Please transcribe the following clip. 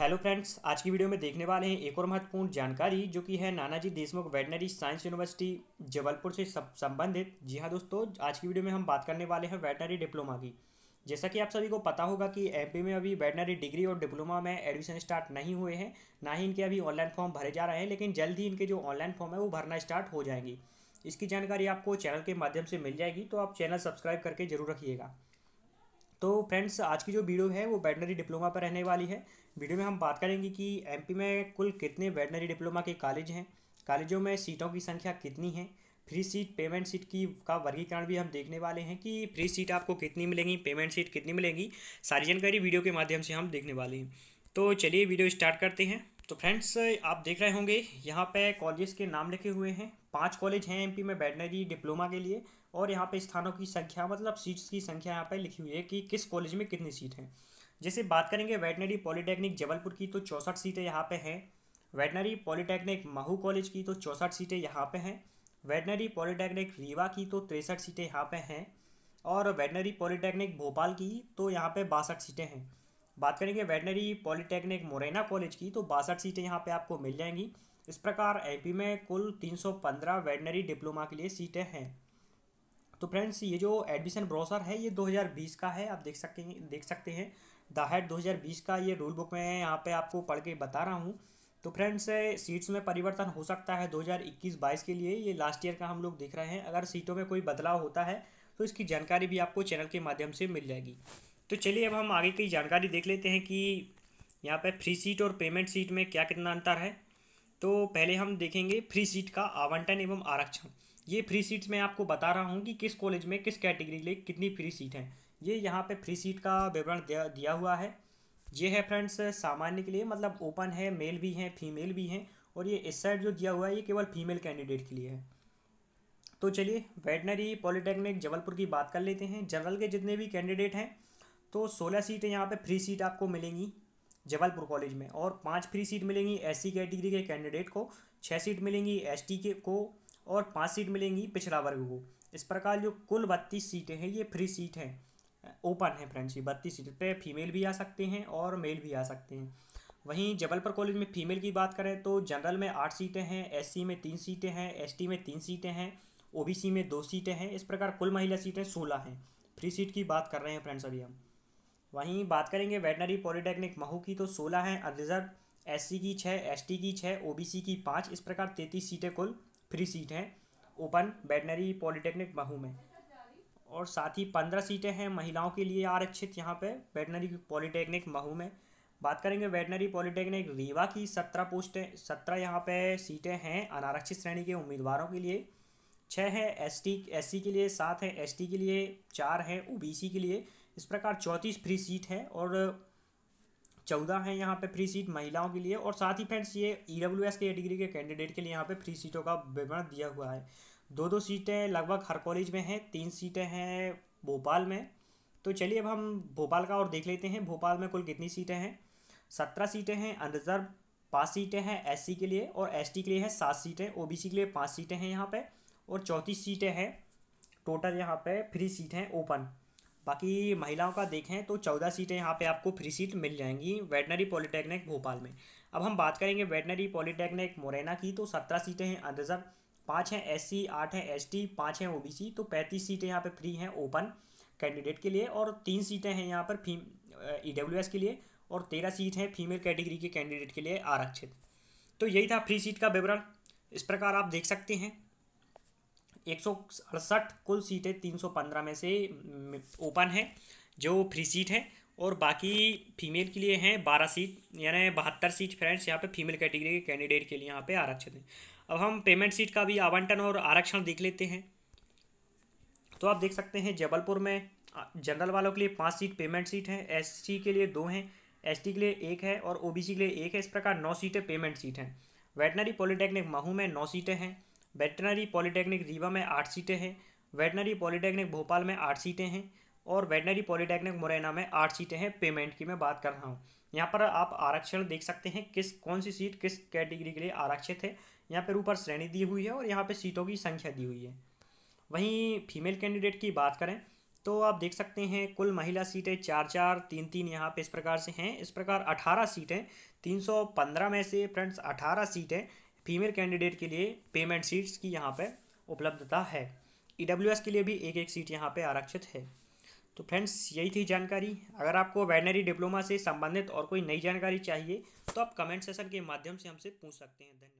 hello friends आज की video में देखने वाले हैं एक और महत्वपूर्ण जानकारी जो कि है Nanaji Deshmukh veterinary science university Jabalpur से संबंधित जी हाँ दोस्तों आज की वीडियो में हम बात करने वाले हैं वेटनरी डिप्लोमा की जैसा कि आप सभी को पता होगा कि एम में अभी वेटनरी डिग्री और डिप्लोमा में एडमिशन स्टार्ट नहीं हुए हैं ना ही इनके अभी ऑनलाइन फॉर्म भरे जा रहे हैं लेकिन जल्द ही इनके जो ऑनलाइन फॉर्म है वो भरना स्टार्ट हो जाएंगी इसकी जानकारी आपको चैनल के माध्यम से मिल जाएगी तो आप चैनल सब्सक्राइब करके जरूर रखिएगा तो फ्रेंड्स आज की जो वीडियो है वो वेटनरी डिप्लोमा पर रहने वाली है वीडियो में हम बात करेंगे कि एमपी में कुल कितने वेटनरी डिप्लोमा के कॉलेज हैं कॉलेजों में सीटों की संख्या कितनी है फ्री सीट पेमेंट सीट की का वर्गीकरण भी हम देखने वाले हैं कि फ्री सीट आपको कितनी मिलेंगी पेमेंट सीट कितनी मिलेंगी सारी जानकारी वीडियो के माध्यम से हम देखने वाले हैं तो चलिए वीडियो स्टार्ट करते हैं तो फ्रेंड्स आप देख रहे होंगे यहाँ पे कॉलेज के नाम लिखे हुए हैं पांच कॉलेज हैं एमपी में बैटनरी डिप्लोमा के लिए और यहाँ पे स्थानों की संख्या मतलब सीट्स की संख्या यहाँ पे लिखी हुई है कि किस कॉलेज में कितनी सीट हैं जैसे बात करेंगे वेटनरी पॉलीटेक्निक जबलपुर की तो चौंसठ सीटें यहाँ पर हैं वेटनरी पॉलीटेक्निक महू कॉलेज की तो चौंसठ सीटें यहाँ पर हैं वेटनरी पॉलीटेक्निक रीवा की तो तिरसठ सीटें यहाँ पर हैं और वेटनरी पॉलीटेक्निक भोपाल की तो यहाँ पर बासठ सीटें हैं बात करेंगे वेटनरी पॉलिटेक्निक मुरैना कॉलेज की तो बासठ सीटें यहाँ पे आपको मिल जाएंगी इस प्रकार एमपी में कुल 315 वेटनरी डिप्लोमा के लिए सीटें हैं तो फ्रेंड्स ये जो एडमिशन ब्रोसर है ये 2020 का है आप देख सकते हैं देख सकते हैं द हेड बीस का ये रूल बुक में यहाँ पे आपको पढ़ के बता रहा हूँ तो फ्रेंड्स सीट्स में परिवर्तन हो सकता है 2021-22 के लिए ये लास्ट ईयर का हम लोग देख रहे हैं अगर सीटों में कोई बदलाव होता है तो इसकी जानकारी भी आपको चैनल के माध्यम से मिल जाएगी तो चलिए अब हम आगे की जानकारी देख लेते हैं कि यहाँ पर फ्री सीट और पेमेंट सीट में क्या कितना अंतर है तो पहले हम देखेंगे फ्री सीट का आवंटन एवं आरक्षण ये फ्री सीट्स मैं आपको बता रहा हूँ कि किस कॉलेज में किस कैटेगरी के लिए कितनी फ्री सीट है ये यहाँ पे फ्री सीट का विवरण दिया दिया हुआ है ये है फ्रेंड्स सामान्य के लिए मतलब ओपन है मेल भी हैं फीमेल भी हैं और ये इस साइड जो दिया हुआ है ये केवल फीमेल कैंडिडेट के लिए है तो चलिए वेटनरी पॉलिटेक्निक जबलपुर की बात कर लेते हैं जनरल के जितने भी कैंडिडेट हैं तो सोलह सीटें यहाँ पे फ्री सीट आपको मिलेंगी जबलपुर कॉलेज में और पाँच फ्री सीट मिलेंगी एस कैटेगरी के कैंडिडेट को छः सीट मिलेंगी एस के को और पाँच सीट मिलेंगी पिछड़ा वर्ग को इस प्रकार जो कुल बत्तीस सीटें हैं ये फ्री सीट हैं ओपन है फ्रेंड्स ये बत्तीस सीट पे फीमेल भी आ सकते हैं और मेल भी आ सकते हैं वहीं जबलपुर कॉलेज में फीमेल की बात करें तो जनरल में आठ सीटें हैं एस में तीन सीटें हैं एस में तीन सीटें हैं ओ में दो सीटें हैं इस प्रकार कुल महिला सीटें सोलह हैं फ्री सीट की बात कर रहे हैं फ्रेंड्स अभी हम वहीं बात करेंगे वेटनरी पॉलिटेक्निक महू की तो सोलह हैं अनरिजर्व सी की छः टी की छः सी की पाँच इस प्रकार तैंतीस सीटें कुल फ्री सीट हैं ओपन वेटनरी पॉलिटेक्निक महू में और साथ ही पंद्रह सीटें हैं महिलाओं के लिए आरक्षित यहाँ पे वेटनरी पॉलिटेक्निक महू में बात करेंगे वेटनरी पॉलिटेक्निक रीवा की सत्रह पोस्टें सत्रह यहाँ पे सीटें हैं अनारक्षित श्रेणी के उम्मीदवारों के लिए छः है एस टी के लिए सात है एस के लिए चार हैं ओ के लिए इस प्रकार चौंतीस फ्री सीट है और चौदह हैं यहाँ पे फ्री सीट महिलाओं के लिए और साथ ही फ्रेंड्स ये ई डब्ल्यू एस डिग्री के कैंडिडेट के लिए यहाँ पे फ्री सीटों का विवरण दिया हुआ है दो दो सीटें लगभग हर कॉलेज में हैं तीन सीटें हैं भोपाल में तो चलिए अब हम भोपाल का और देख लेते हैं भोपाल में कुल कितनी सीटें हैं सत्रह सीटें हैं अनरिजर्व पाँच सीटें हैं एस के लिए और एस के लिए है सात सीटें ओ के लिए पाँच सीटें हैं यहाँ पर और चौंतीस सीटें हैं टोटल यहाँ पर फ्री सीट हैं ओपन बाकी महिलाओं का देखें तो चौदह सीटें यहाँ पे आपको फ्री सीट मिल जाएंगी वेटनरी पॉलिटेक्निक भोपाल में अब हम बात करेंगे वेटनरी पॉलिटेक्निक मुरैना की तो सत्रह सीटें हैं अंदर पाँच हैं एस सी आठ हैं एस टी पाँच हैं ओ बी सी तो पैंतीस सीटें यहाँ पर फ्री हैं ओपन कैंडिडेट के लिए और तीन सीटें हैं यहाँ पर फी ई डब्ल्यू एस के लिए और तेरह सीट हैं फीमेल कैटेगरी के कैंडिडेट के लिए आरक्षित तो यही था फ्री सीट का विवरण इस प्रकार आप देख सकते हैं एक कुल सीटें 315 में से ओपन है जो फ्री सीट है और बाकी फीमेल के लिए हैं बारह सीट यानी बहत्तर सीट फ्रेंड्स यहाँ पे फीमेल कैटेगरी के कैंडिडेट के लिए यहाँ पे आरक्षित हैं अब हम पेमेंट सीट का भी आवंटन और आरक्षण देख लेते हैं तो आप देख सकते हैं जबलपुर में जनरल वालों के लिए पाँच सीट पेमेंट सीट हैं एस के लिए दो हैं एस के लिए एक है और ओ के लिए एक है इस प्रकार नौ सीटें पेमेंट सीट हैं वेटनरी पॉलिटेक्निक महू में नौ सीटें हैं वेटनरी पॉलीटेक्निक रीवा में आठ सीटें हैं वेटनरी पॉलीटेक्निक भोपाल में आठ सीटें हैं और वेटनरी पॉलीटेक्निक मुरैना में आठ सीटें हैं पेमेंट की मैं बात कर रहा हूँ यहाँ पर आप आरक्षण देख सकते हैं किस कौन सी सीट किस कैटेगरी के लिए आरक्षित है यहाँ पर ऊपर श्रेणी दी हुई है और यहाँ पर सीटों की संख्या दी हुई है वहीं फीमेल कैंडिडेट की बात करें तो आप देख सकते हैं कुल महिला सीटें चार चार तीन तीन यहाँ पे इस प्रकार से हैं इस प्रकार अठारह सीटें तीन सौ पंद्रह में से फ्रेंड्स अठारह सीटें फीमेल कैंडिडेट के लिए पेमेंट सीट्स की यहाँ पर उपलब्धता है ई e के लिए भी एक एक सीट यहाँ पर आरक्षित है तो फ्रेंड्स यही थी जानकारी अगर आपको वेटनरी डिप्लोमा से संबंधित और कोई नई जानकारी चाहिए तो आप कमेंट सेशन के माध्यम से हमसे पूछ सकते हैं धन्यवाद